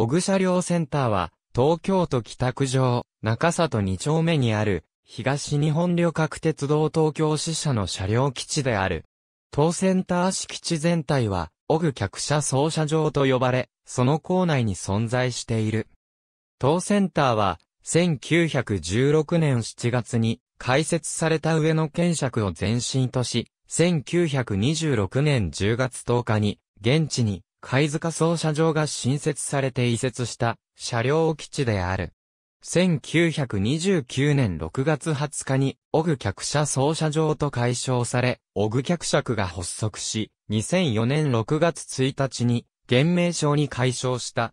小草寮センターは、東京都北区上、中里2丁目にある、東日本旅客鉄道東京支社の車両基地である。当センター敷地全体は、オグ客車操車場と呼ばれ、その構内に存在している。当センターは、1916年7月に開設された上野検釈を前身とし、1926年10月10日に、現地に貝塚操車場が新設されて移設した車両基地である。1929年6月20日に、オグ客車操車場と解消され、オグ客車区が発足し、2004年6月1日に、現名称に解消した。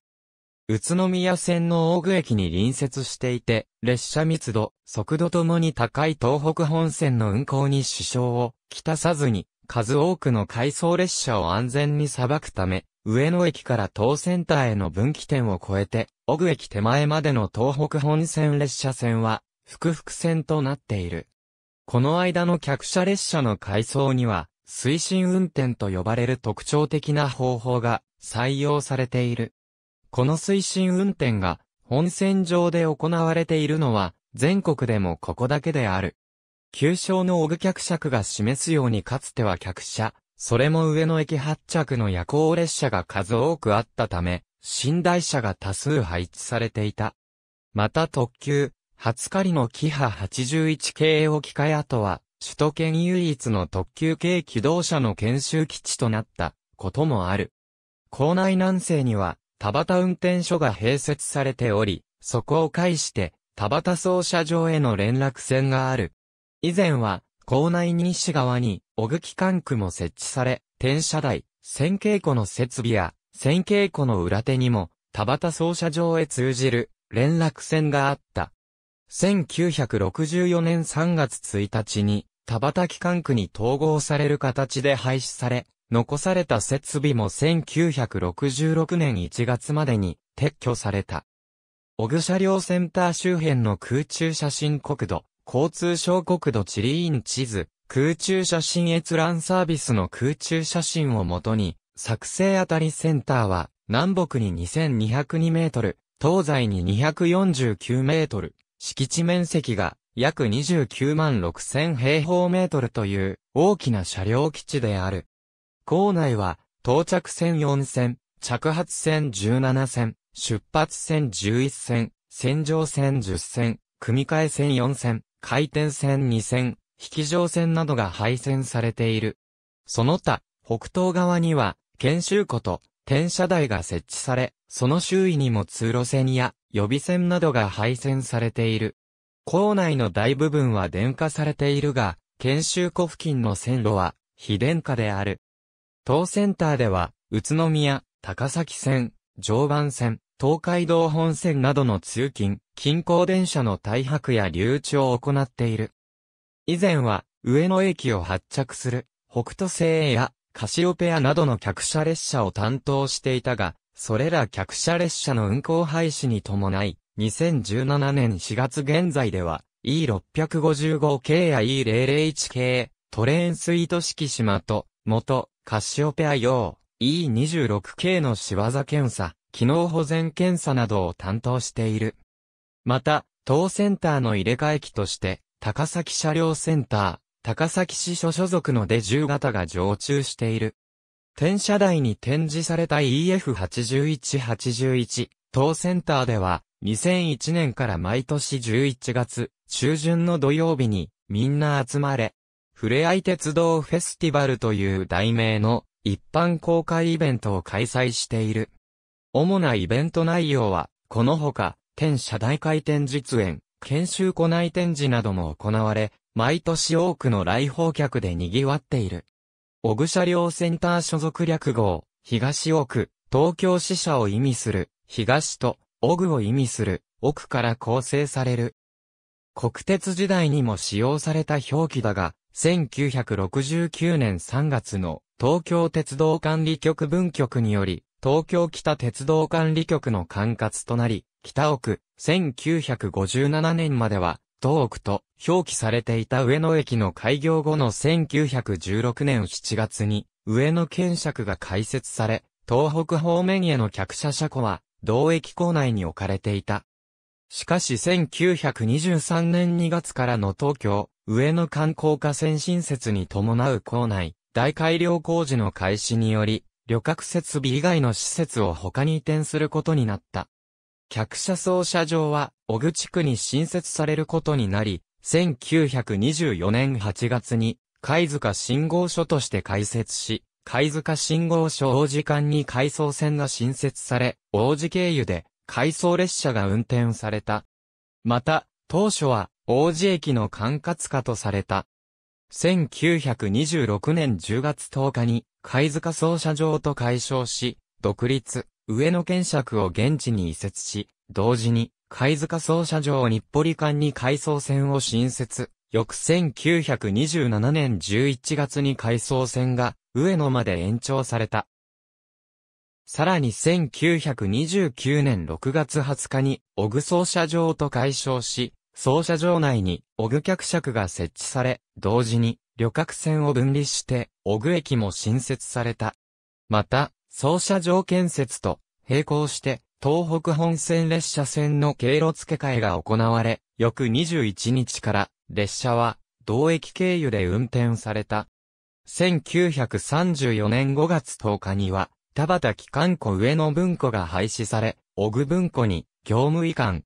宇都宮線のオ具駅に隣接していて、列車密度、速度ともに高い東北本線の運行に支障をきたさずに、数多くの回送列車を安全に裁くため、上野駅から東センターへの分岐点を越えて、小具駅手前までの東北本線列車線は、複々線となっている。この間の客車列車の改装には、推進運転と呼ばれる特徴的な方法が採用されている。この推進運転が本線上で行われているのは全国でもここだけである。旧称のオグ客車区が示すようにかつては客車、それも上野駅発着の夜行列車が数多くあったため、寝台車が多数配置されていた。また特急、初狩りのキハ81系置き換え後は、首都圏唯一の特急系機動車の研修基地となったこともある。校内南西には、田端運転所が併設されており、そこを介して、田端操車場への連絡線がある。以前は、校内西側に、小茎管区も設置され、転車台、線稽古の設備や、線稽古の裏手にも、田畑操車場へ通じる連絡線があった。1964年3月1日に、田畑機関区に統合される形で廃止され、残された設備も1966年1月までに撤去された。小ぐ車両センター周辺の空中写真国土、交通省国土地理院地図、空中写真閲覧サービスの空中写真をもとに、作成あたりセンターは、南北に2202メートル、東西に249メートル、敷地面積が約29万6000平方メートルという大きな車両基地である。構内は、到着線4線、着発線17線、出発線11線、線上線10線、組み替え線4線、回転線2線、引上線などが配線されている。その他、北東側には、研修庫と転車台が設置され、その周囲にも通路線や予備線などが配線されている。校内の大部分は電化されているが、研修庫付近の線路は非電化である。当センターでは、宇都宮、高崎線、常磐線、東海道本線などの通勤、近郊電車の大白や留置を行っている。以前は、上野駅を発着する、北斗星や、カシオペアなどの客車列車を担当していたが、それら客車列車の運行廃止に伴い、2017年4月現在では、E655 系や E001 系、トレーンスイート式島と、元、カシオペア用、E26 系の仕業検査、機能保全検査などを担当している。また、当センターの入れ替え機として、高崎車両センター、高崎市所所属ので10型が常駐している。転車台に展示された EF8181 当センターでは、2001年から毎年11月中旬の土曜日にみんな集まれ、ふれあい鉄道フェスティバルという題名の一般公開イベントを開催している。主なイベント内容は、このほか、転車大回転実演、研修庫内展示なども行われ、毎年多くの来訪客で賑わっている。オグ車両センター所属略号、東奥、東京支社を意味する、東と、オグを意味する、奥から構成される。国鉄時代にも使用された表記だが、1969年3月の東京鉄道管理局分局により、東京北鉄道管理局の管轄となり、北奥、1957年までは、東奥と表記されていた上野駅の開業後の1916年7月に、上野建釈が開設され、東北方面への客車車庫は、同駅構内に置かれていた。しかし1923年2月からの東京、上野観光化先進設に伴う構内、大改良工事の開始により、旅客設備以外の施設を他に移転することになった。客車操車場は、小口区に新設されることになり、1924年8月に、貝塚信号所として開設し、貝塚信号所王子間に回送線が新設され、王子経由で、回送列車が運転された。また、当初は、王子駅の管轄下とされた。1926年10月10日に、貝塚操車場と解消し、独立。上野県尺を現地に移設し、同時に、貝塚総車場日暮里間に改装線を新設。翌1927年11月に改装線が上野まで延長された。さらに1929年6月20日に、小具総車場と改称し、総車場内に小具客尺が設置され、同時に旅客船を分離して、小具駅も新設された。また、走車場建設と並行して、東北本線列車線の経路付け替えが行われ、翌21日から列車は同駅経由で運転された。1934年5月10日には、田畑機関庫上野文庫が廃止され、小具文庫に業務移管。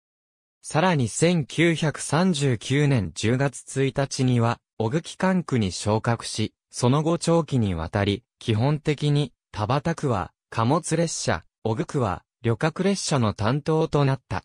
さらに1939年10月1日には、小具機関区に昇格し、その後長期にわたり、基本的に田畑区は貨物列車、小具区は旅客列車の担当となった。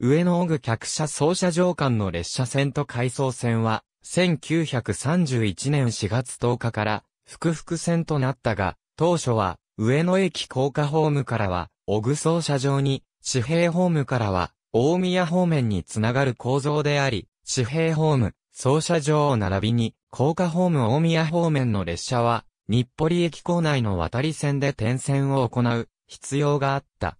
上野小具客車操車場間の列車線と回送線は、1931年4月10日から、複々線となったが、当初は、上野駅高架ホームからは、小具操車場に、地平ホームからは、大宮方面につながる構造であり、地平ホーム、操車場を並びに、高架ホーム大宮方面の列車は、日暮里駅構内の渡り線で点線を行う必要があった。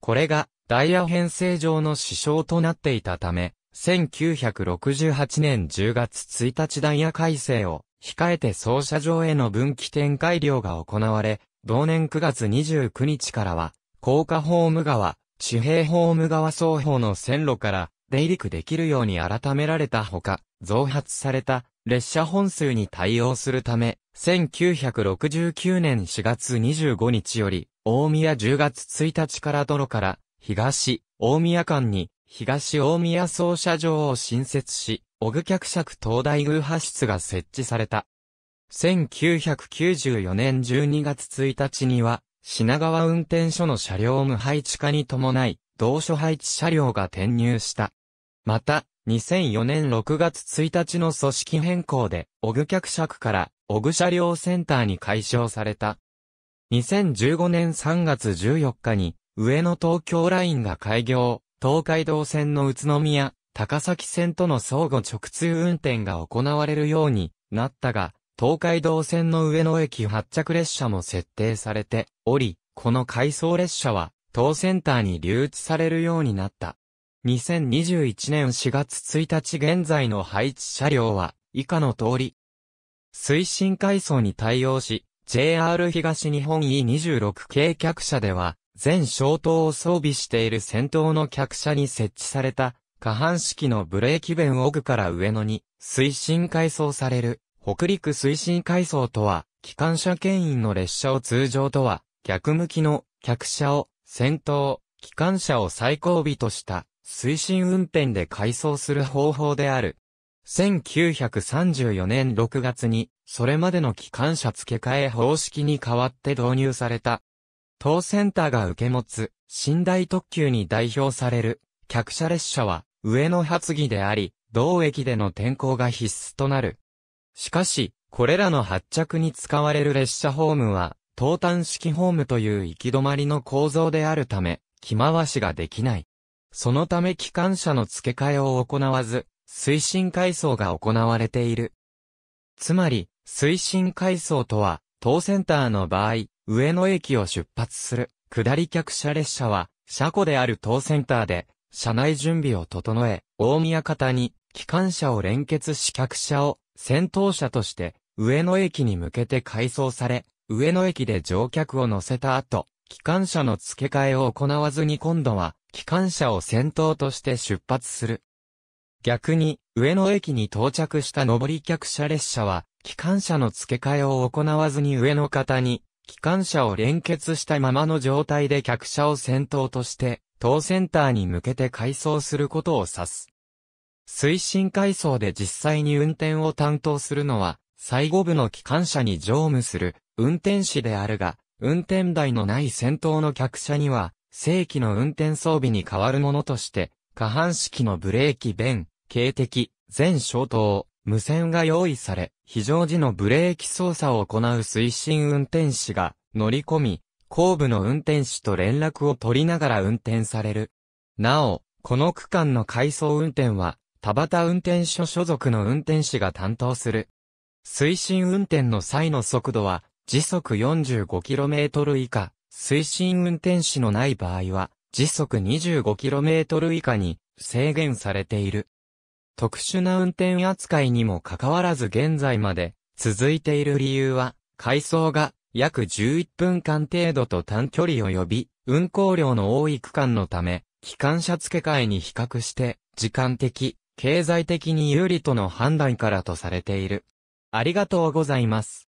これがダイヤ編成上の支障となっていたため、1968年10月1日ダイヤ改正を控えて走車場への分岐点改良が行われ、同年9月29日からは、高架ホーム側、地平ホーム側双方の線路から出入り区できるように改められたほか、増発された列車本数に対応するため、1969年4月25日より、大宮10月1日から泥から、東、大宮間に、東大宮操車場を新設し、小具客尺東大宮派室が設置された。1994年12月1日には、品川運転所の車両無配置化に伴い、同所配置車両が転入した。また、2004年6月1日の組織変更で、オグ客尺から、オグ車両センターに改称された。2015年3月14日に、上野東京ラインが開業、東海道線の宇都宮、高崎線との相互直通運転が行われるようになったが、東海道線の上野駅発着列車も設定されており、この回送列車は、当センターに留置されるようになった。2021年4月1日現在の配置車両は、以下の通り。推進階層に対応し、JR 東日本 E26 系客車では、全消灯を装備している先頭の客車に設置された、下半式のブレーキ弁奥から上野に、推進階層される、北陸推進階層とは、機関車牽引の列車を通常とは、逆向きの客車を、先頭、機関車を最後尾とした、推進運転で改装する方法である。1934年6月に、それまでの機関車付け替え方式に代わって導入された。当センターが受け持つ、寝台特急に代表される、客車列車は、上野発議であり、同駅での転校が必須となる。しかし、これらの発着に使われる列車ホームは、東端式ホームという行き止まりの構造であるため、着回しができない。そのため機関車の付け替えを行わず、推進改装が行われている。つまり、推進改装とは、当センターの場合、上野駅を出発する、下り客車列車は、車庫である当センターで、車内準備を整え、大宮方に、機関車を連結し客車を、先頭車として、上野駅に向けて改装され、上野駅で乗客を乗せた後、機関車の付け替えを行わずに今度は、機関車を先頭として出発する。逆に、上野駅に到着した上り客車列車は、機関車の付け替えを行わずに上の方に、機関車を連結したままの状態で客車を先頭として、当センターに向けて改装することを指す。推進改装で実際に運転を担当するのは、最後部の機関車に乗務する運転士であるが、運転台のない先頭の客車には、正規の運転装備に代わるものとして、下半式のブレーキ弁、警笛、全消灯、無線が用意され、非常時のブレーキ操作を行う推進運転士が乗り込み、後部の運転士と連絡を取りながら運転される。なお、この区間の回送運転は、田畑運転所所属の運転士が担当する。推進運転の際の速度は、時速 45km 以下、推進運転士のない場合は、時速 25km 以下に制限されている。特殊な運転扱いにもかかわらず現在まで続いている理由は、回送が約11分間程度と短距離及び運行量の多い区間のため、機関車付け替えに比較して時間的、経済的に有利との判断からとされている。ありがとうございます。